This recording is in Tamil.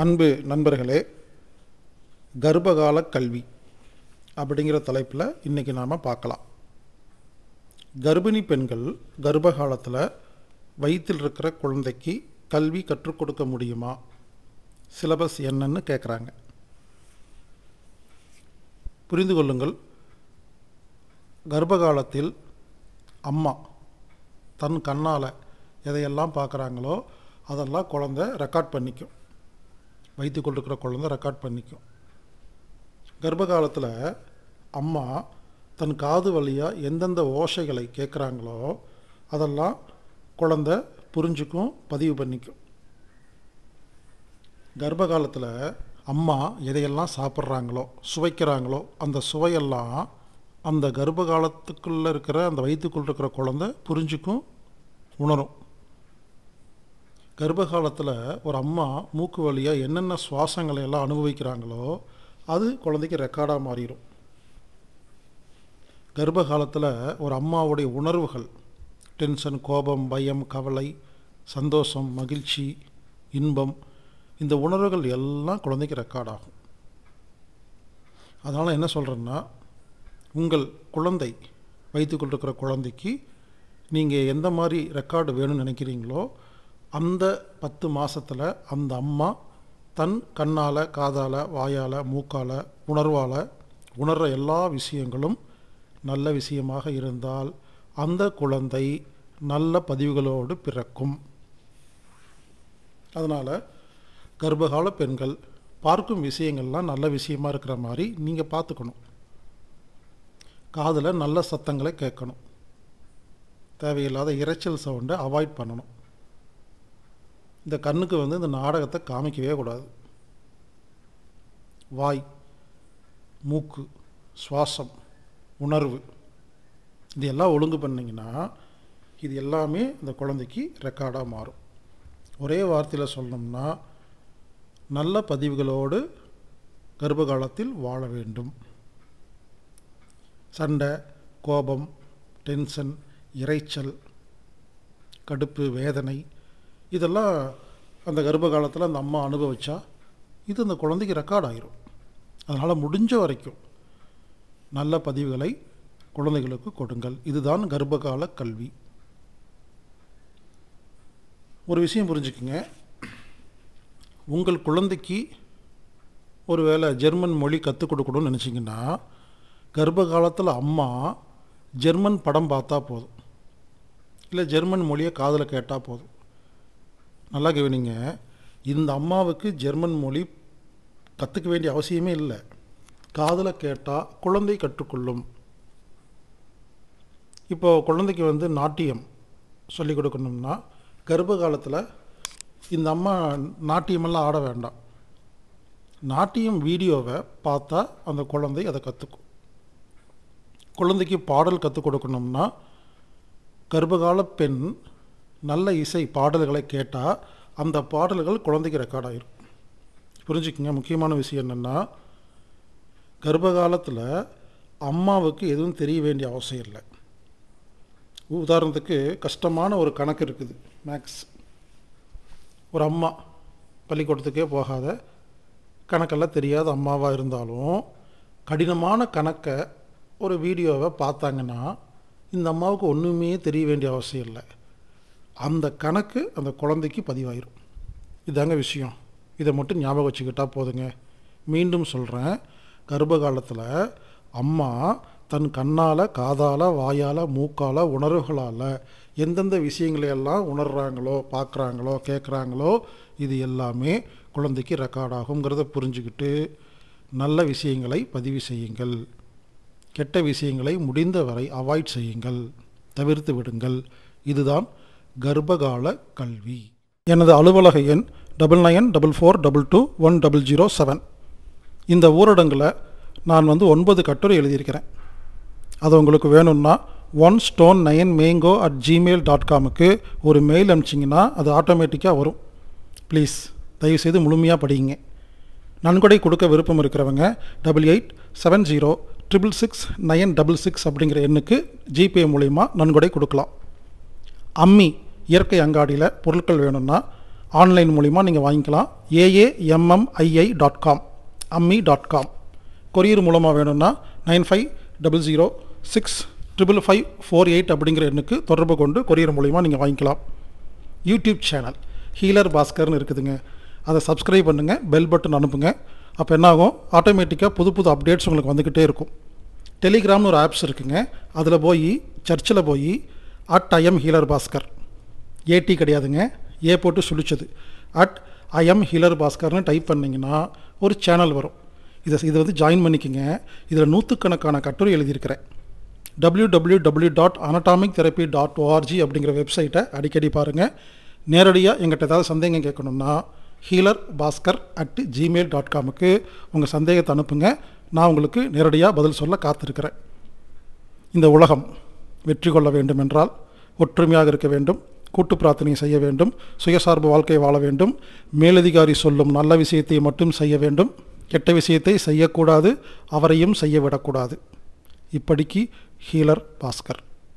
அன்பு நண்பர்களே கர்ப்பகால கல்வி அப்படிங்கிற தலைப்பில் இன்றைக்கி நாம் பார்க்கலாம் கர்ப்பிணி பெண்கள் கர்ப்ப காலத்தில் வயிற்றில் இருக்கிற குழந்தைக்கு கல்வி கற்றுக் கொடுக்க முடியுமா சிலபஸ் என்னன்னு கேட்குறாங்க புரிந்து கொள்ளுங்கள் கர்ப்பகாலத்தில் அம்மா தன் கண்ணால் எதையெல்லாம் பார்க்குறாங்களோ அதெல்லாம் குழந்த ரெக்கார்ட் பண்ணிக்கும் வைத்து கொண்டிருக்கிற குழந்த ரெக்கார்ட் பண்ணிக்கும் கர்ப்ப காலத்தில் அம்மா தன் காது வழியாக எந்தெந்த ஓசைகளை கேட்குறாங்களோ அதெல்லாம் குழந்த புரிஞ்சுக்கும் பதிவு பண்ணிக்கும் கர்ப்ப காலத்தில் அம்மா எதையெல்லாம் சாப்பிட்றாங்களோ சுவைக்கிறாங்களோ அந்த சுவையெல்லாம் அந்த கர்ப்ப காலத்துக்குள்ளே இருக்கிற அந்த வயிற்றுக்குள் இருக்கிற குழந்த புரிஞ்சுக்கும் உணரும் கர்ப்ப காலத்தில் ஒரு அம்மா மூக்கு வழியாக என்னென்ன சுவாசங்களை எல்லாம் அனுபவிக்கிறாங்களோ அது குழந்தைக்கு ரெக்கார்டாக மாறிடும் கர்ப்ப காலத்தில் ஒரு அம்மாவுடைய உணர்வுகள் டென்ஷன் கோபம் பயம் கவலை சந்தோஷம் மகிழ்ச்சி இன்பம் இந்த உணர்வுகள் எல்லாம் குழந்தைக்கு ரெக்கார்ட் ஆகும் அதனால் என்ன சொல்கிறேன்னா உங்கள் குழந்தை வைத்து கொண்டிருக்கிற குழந்தைக்கு நீங்கள் எந்த மாதிரி ரெக்கார்டு வேணும்னு நினைக்கிறீங்களோ அந்த பத்து மாதத்தில் அந்த அம்மா தன் கண்ணால் காதால் வாயால் மூக்கால் உணர்வால் உணர்கிற எல்லா விஷயங்களும் நல்ல விஷயமாக இருந்தால் அந்த குழந்தை நல்ல பதிவுகளோடு பிறக்கும் அதனால் கர்ப்பகால பெண்கள் பார்க்கும் விஷயங்கள்லாம் நல்ல விஷயமா இருக்கிற மாதிரி நீங்கள் பார்த்துக்கணும் காதில் நல்ல சத்தங்களை கேட்கணும் தேவையில்லாத இறைச்சல் சவுண்டை அவாய்ட் பண்ணணும் இந்த கண்ணுக்கு வந்து இந்த நாடகத்தை காமிக்கவே கூடாது வாய் மூக்கு சுவாசம் உணர்வு இது எல்லாம் ஒழுங்கு பண்ணிங்கன்னா இது எல்லாமே இந்த குழந்தைக்கு ரெக்கார்டாக மாறும் ஒரே வார்த்தையில் சொல்லணும்னா நல்ல பதிவுகளோடு கர்ப்ப காலத்தில் வாழ வேண்டும் சண்டை கோபம் டென்ஷன் இறைச்சல் கடுப்பு வேதனை இதெல்லாம் அந்த கர்ப்ப காலத்தில் அந்த அம்மா அனுபவிச்சா இது அந்த குழந்தைக்கு ரெக்கார்ட் ஆகிரும் அதனால் முடிஞ்ச வரைக்கும் நல்ல பதிவுகளை குழந்தைகளுக்கு கொடுங்கள் இதுதான் கர்ப்பகால கல்வி ஒரு விஷயம் புரிஞ்சுக்குங்க உங்கள் குழந்தைக்கு ஒரு வேளை ஜெர்மன் மொழி கற்றுக் கொடுக்கணும்னு நினச்சிங்கன்னா கர்ப்ப காலத்தில் அம்மா ஜெர்மன் படம் பார்த்தா போதும் இல்லை ஜெர்மன் மொழியை காதில் கேட்டால் போதும் நல்லா கவனிங்க இந்த அம்மாவுக்கு ஜெர்மன் மொழி கற்றுக்க வேண்டிய அவசியமே இல்லை காதில் கேட்டால் குழந்தை கற்றுக்கொள்ளும் இப்போது குழந்தைக்கு வந்து நாட்டியம் சொல்லிக் கொடுக்கணும்னா கர்ப்ப காலத்தில் இந்த அம்மா நாட்டியமெல்லாம் ஆட வேண்டாம் நாட்டியம் வீடியோவை பார்த்தா அந்த குழந்தை அதை கற்றுக்கும் குழந்தைக்கு பாடல் கற்றுக் கொடுக்கணும்னா கர்ப்பகால பெண் நல்ல இசை பாடல்களை கேட்டால் அந்த பாடல்கள் குழந்தைக்கு ரெக்கார்ட் ஆகிரும் புரிஞ்சுக்கிங்க முக்கியமான விஷயம் என்னென்னா கர்ப்ப காலத்தில் அம்மாவுக்கு எதுவும் தெரிய வேண்டிய அவசியம் இல்லை உதாரணத்துக்கு கஷ்டமான ஒரு கணக்கு இருக்குது மேக்ஸ் ஒரு அம்மா பள்ளிக்கூடத்துக்கே போகாத கணக்கெல்லாம் தெரியாத அம்மாவாக இருந்தாலும் கடினமான கணக்கை ஒரு வீடியோவை பார்த்தாங்கன்னா இந்த அம்மாவுக்கு ஒன்றுமே தெரிய வேண்டிய அவசியம் இல்லை அந்த கணக்கு அந்த குழந்தைக்கு பதிவாயிரும் இதாங்க விஷயம் இதை மட்டும் ஞாபகம் வச்சுக்கிட்டால் போதுங்க மீண்டும் சொல்கிறேன் கர்ப்ப காலத்தில் அம்மா தன் கண்ணால் காதால் வாயால் மூக்கால் உணர்வுகளால் எந்தெந்த விஷயங்களையெல்லாம் உணர்கிறாங்களோ பார்க்குறாங்களோ கேட்குறாங்களோ இது எல்லாமே குழந்தைக்கு ரெக்கார்ட் ஆகுங்கிறத புரிஞ்சுக்கிட்டு நல்ல விஷயங்களை பதிவு செய்யுங்கள் கெட்ட விஷயங்களை முடிந்தவரை அவாய்ட் செய்யுங்கள் தவிர்த்து விடுங்கள் இதுதான் கர்ப்பகால கல்வி எனது அலுவலக எண் double nine double four double two one double zero seven இந்த ஊரடங்கில் நான் வந்து ஒன்பது கட்டுரை எழுதியிருக்கிறேன் அது உங்களுக்கு வேணும்னா one stone nine mango at Gmail dot காமுக்கு ஒரு மெயில் அனுப்பிச்சிங்கன்னா அது ஆட்டோமேட்டிக்காக வரும் ப்ளீஸ் தயவுசெய்து முழுமையாக படியுங்க நன்கொடை கொடுக்க விருப்பம் இருக்கிறவங்க double eight seven zero triple six nine double six அப்படிங்கிற எண்ணுக்கு ஜிபே மூலிமா நன்கொடை கொடுக்கலாம் அம்மி இயற்கை அங்காடியில் பொருட்கள் வேணும்னா ஆன்லைன் மூலிமா நீங்கள் வாங்கிக்கலாம் AAMMII dot com Ammi dot com courier மூலமாக வேணும்னா nine five double zero six triple five four eight அப்படிங்கிற எண்ணுக்கு தொடர்பு கொண்டு கொரியர் மூலிமா நீங்கள் வாங்கிக்கலாம் யூடியூப் சேனல் ஹீலர் பாஸ்கர்னு இருக்குதுங்க அதை சப்ஸ்கிரைப் பண்ணுங்கள் பெல் பட்டன் அனுப்புங்க அப்போ என்னாகும் ஆட்டோமேட்டிக்காக புது புது அப்டேட்ஸ் உங்களுக்கு வந்துக்கிட்டே இருக்கும் டெலிகிராம்னு ஒரு ஆப்ஸ் இருக்குங்க அதில் போய் சர்ச்சில் போய் at IM healer Bhaskar AT கிடையாதுங்க ஏ போட்டு சுழிச்சது அட் ஐஎம் ஹீலர் பாஸ்கர்னு டைப் பண்ணிங்கன்னா ஒரு சேனல் வரும் இதை இதை வந்து ஜாயின் பண்ணிக்கோங்க இதில் நூற்றுக்கணக்கான கட்டுரை எழுதியிருக்கிறேன் W W W dot anatomic therapy dot ORG அப்படிங்கிற வெப்சைட்டை அடிக்கடி பாருங்கள் நேரடியாக எங்கிட்ட ஏதாவது சந்தேகம் கேட்கணும்னா healer Bhaskar at Gmail dot காமுக்கு உங்கள் சந்தேகத்தை அனுப்புங்க நான் உங்களுக்கு நேரடியாக பதில் சொல்ல காத்திருக்கிறேன் இந்த உலகம் வெற்றி கொள்ள வேண்டும் என்றால் ஒற்றுமையாக இருக்க வேண்டும் கூட்டு பிரார்த்தனை செய்ய வேண்டும் சுயசார்பு வாழ்க்கை வாழ வேண்டும் மேலதிகாரி சொல்லும் நல்ல விஷயத்தை மட்டும் செய்ய வேண்டும் கெட்ட விஷயத்தை செய்யக்கூடாது அவரையும் செய்ய விடக்கூடாது இப்படிக்கு ஹீலர் பாஸ்கர்